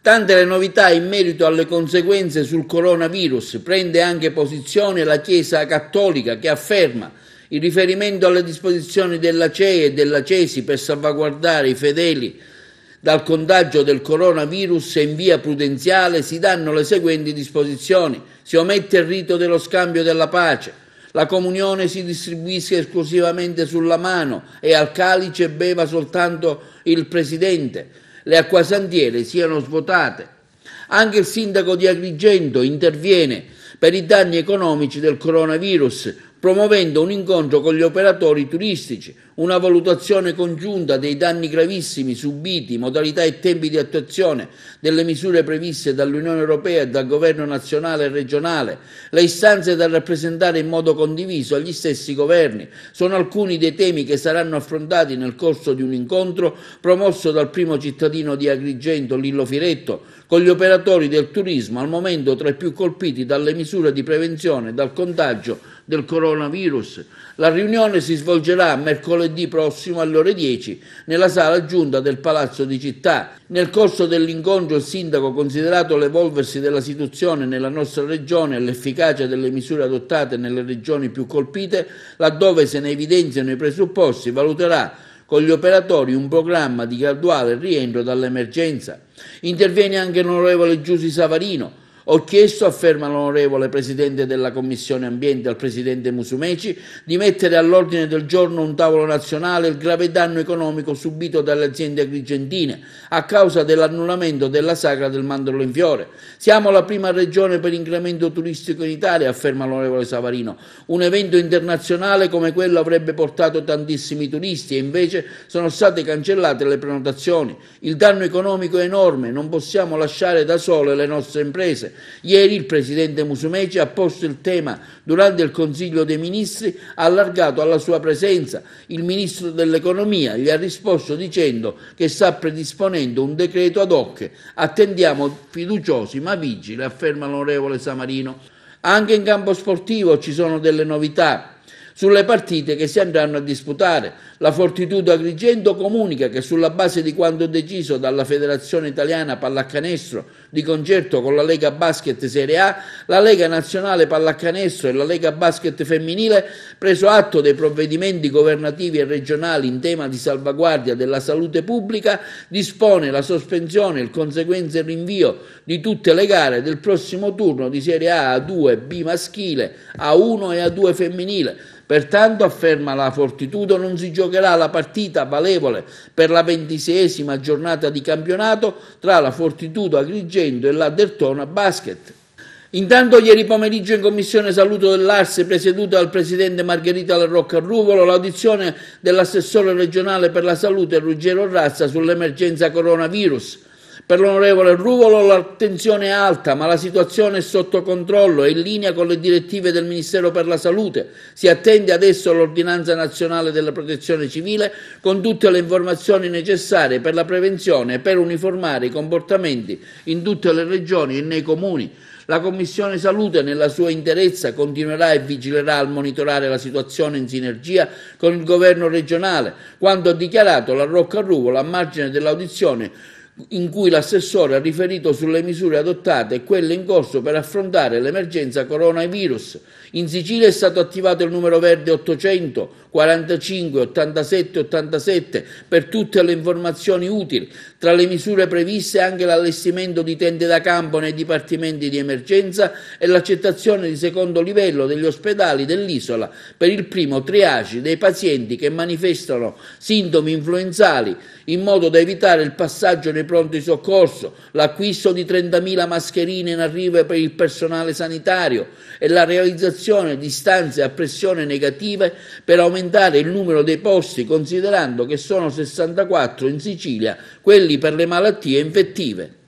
Tante le novità in merito alle conseguenze sul coronavirus, prende anche posizione la Chiesa cattolica che afferma in riferimento alle disposizioni della CE e della CESI per salvaguardare i fedeli dal contagio del coronavirus in via prudenziale si danno le seguenti disposizioni. Si omette il rito dello scambio della pace. La comunione si distribuisce esclusivamente sulla mano e al calice beva soltanto il presidente le acquasantiere siano svuotate. Anche il sindaco di Agrigento interviene per i danni economici del coronavirus, promuovendo un incontro con gli operatori turistici, una valutazione congiunta dei danni gravissimi subiti, modalità e tempi di attuazione delle misure previste dall'Unione Europea e dal Governo nazionale e regionale, le istanze da rappresentare in modo condiviso agli stessi governi sono alcuni dei temi che saranno affrontati nel corso di un incontro promosso dal primo cittadino di Agrigento, Lillo Firetto, con gli operatori del turismo, al momento tra i più colpiti dalle misure di prevenzione dal contagio del coronavirus. La riunione si svolgerà mercoledì mercoledì prossimo alle ore 10 nella sala giunta del Palazzo di Città. Nel corso dell'incontro il sindaco, considerato l'evolversi della situazione nella nostra regione e l'efficacia delle misure adottate nelle regioni più colpite, laddove se ne evidenziano i presupposti, valuterà con gli operatori un programma di graduale rientro dall'emergenza. Interviene anche l'onorevole Giussi Savarino, ho chiesto, afferma l'onorevole Presidente della Commissione Ambiente al Presidente Musumeci, di mettere all'ordine del giorno un tavolo nazionale il grave danno economico subito dalle aziende agrigentine a causa dell'annullamento della sagra del mandorlo in fiore. Siamo la prima regione per incremento turistico in Italia, afferma l'onorevole Savarino. Un evento internazionale come quello avrebbe portato tantissimi turisti e invece sono state cancellate le prenotazioni. Il danno economico è enorme, non possiamo lasciare da sole le nostre imprese Ieri il presidente Musumeci ha posto il tema durante il Consiglio dei Ministri, allargato alla sua presenza il ministro dell'Economia, gli ha risposto dicendo che sta predisponendo un decreto ad hoc. Attendiamo fiduciosi ma vigili, afferma l'onorevole Samarino. Anche in campo sportivo ci sono delle novità sulle partite che si andranno a disputare. La Fortitudo Agrigento comunica che sulla base di quanto deciso dalla Federazione Italiana Pallacanestro di concerto con la Lega Basket Serie A, la Lega Nazionale Pallacanestro e la Lega Basket Femminile, preso atto dei provvedimenti governativi e regionali in tema di salvaguardia della salute pubblica, dispone la sospensione, il conseguenze e il rinvio di tutte le gare del prossimo turno di Serie A A2, B maschile, A1 e A2 femminile Pertanto, afferma la Fortitudo, non si giocherà la partita valevole per la ventisesima giornata di campionato tra la Fortitudo Agrigento e la Dertona Basket. Intanto ieri pomeriggio in commissione saluto dell'Arse presieduta dal presidente Margherita Larrocca Ruvolo l'audizione dell'assessore regionale per la salute Ruggero Razza sull'emergenza coronavirus. Per l'onorevole Ruvolo l'attenzione è alta, ma la situazione è sotto controllo, e in linea con le direttive del Ministero per la Salute. Si attende adesso l'ordinanza nazionale della protezione civile con tutte le informazioni necessarie per la prevenzione e per uniformare i comportamenti in tutte le regioni e nei comuni. La Commissione Salute nella sua interezza continuerà e vigilerà al monitorare la situazione in sinergia con il governo regionale, quanto ha dichiarato la Rocca Ruvolo a margine dell'audizione in cui l'assessore ha riferito sulle misure adottate e quelle in corso per affrontare l'emergenza coronavirus. In Sicilia è stato attivato il numero verde 800 45 87 87 per tutte le informazioni utili. Tra le misure previste anche l'allestimento di tende da campo nei dipartimenti di emergenza e l'accettazione di secondo livello degli ospedali dell'isola per il primo triage dei pazienti che manifestano sintomi influenzali in modo da evitare il passaggio nei dei pronti soccorso, l'acquisto di 30.000 mascherine in arrivo per il personale sanitario e la realizzazione di stanze a pressione negative per aumentare il numero dei posti, considerando che sono 64 in Sicilia quelli per le malattie infettive.